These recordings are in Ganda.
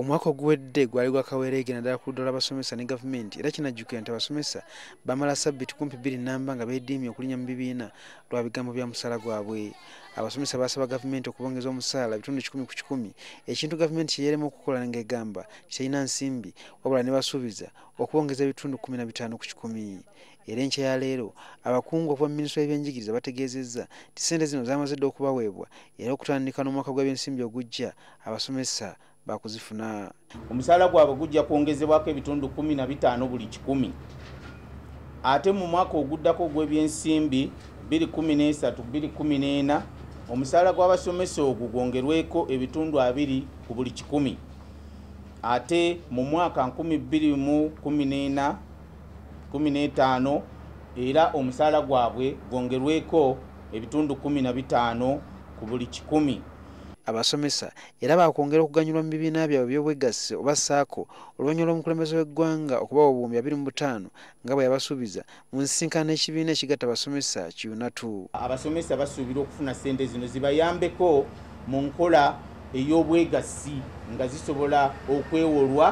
omwaka oguwedde gwali gwakaweereege naddala ku luddola abasomesa ne gavumenti era kinajjukira nti abasomesa bamala sabbiti kumpi biri namba nga beediimye okulinya mu bibiina lwa bigambo bya musaala gwabwe abasomesa basaba gavumenti okubongeza omusaala bitundu kikumi ku kikumi ekintu gavumenti kyeyeremu okukola nga egamba kitalina nsimbi wabula ne basuubiza okubongeza ebitundu kumi na bitaano ku kikumi era enkya ya leero abakungu okuva mu minisitule y'ebyenjigiriza bategeezezza nti sente zino zaamazedde okubaweebwa era okutandika n'omwaka gw'ebyensimbi ogujja abasomesa bakuzifuna omusaala gwabwe gujja kwongezebwako ebitundu 15 buli 1 ate mu mwaka oguddako ogw'ebyensimbi 213 omusaala gw'abasomesa ogwo gwongerweko ebitundu 2 ku buli 1 ate mu mwaka 214 era omusaala gwabwe gwongerweko ebitundu 15 ku buli 1 abasomesa era bakwongera okuganyulwa mu bibiina byabwe byobwegasi oba saako oluvannyuma lw'omukulembeze w'eggwanga okuba obuwumbi 25 nga bwe yabasuubiza mu nsinkano ekibiina ekigatta abasomesa kiyunatu abasomesa basuubira okufuna sente zino zibayambeko mu nkola ey'obwegasi nga zisobola okwewolwa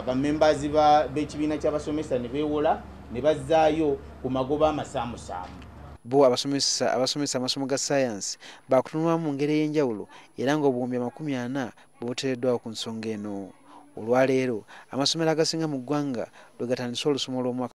abamembazi b'ekibiina ky'abasomesa ne beewola ne bazzaayo ku magoba amasaamusaamu bo abasomesa abasomesa amasomo ga sayansi bakutunulwamu mu ngeri ey'enjawulo era ng'obuwumbi amakumi ana bwoteereddwawo ku nsonga eno olwaleero amasomero agasinga mu ggwanga lwe gatandisa olusomo lw'omwaka